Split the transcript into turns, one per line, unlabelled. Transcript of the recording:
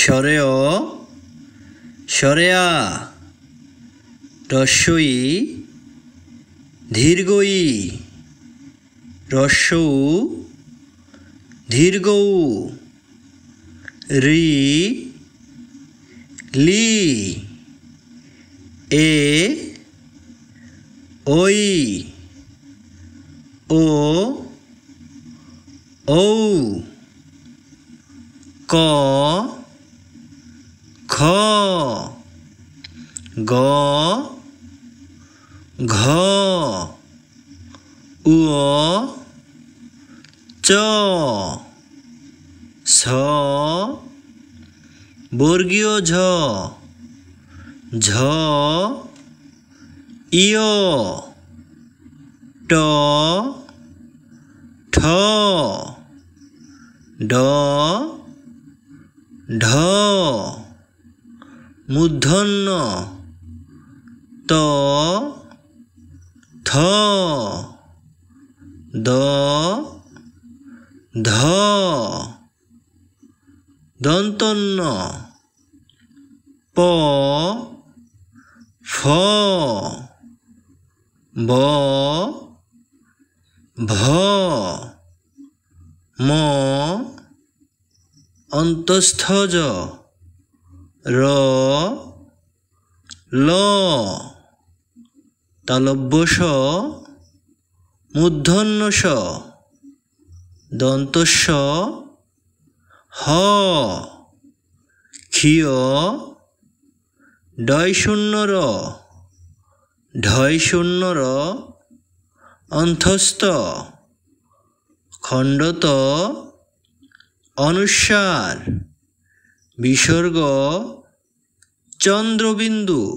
সরেও সরেয়া রস্যই দীর্ঘই রস্যৌ দীর্ঘৌ রি লি এ ওই ও ঔ ক ख ग घ उ च स वर्गीय झ झ इयो ट ठ ढ ढ মূর্ধন্য ত থ দ ধ দন্তন্য প ফ ব ভ ম অন্তস্থজ র ল তালব্যস মূর্ধন্যস দন্তস হ ক্ষীয় ডয় শূন্যর ঢয় শূন্যর অন্থস্থ খণ্ডত অনুসার বিসর্গ চন্দ্রবিন্দু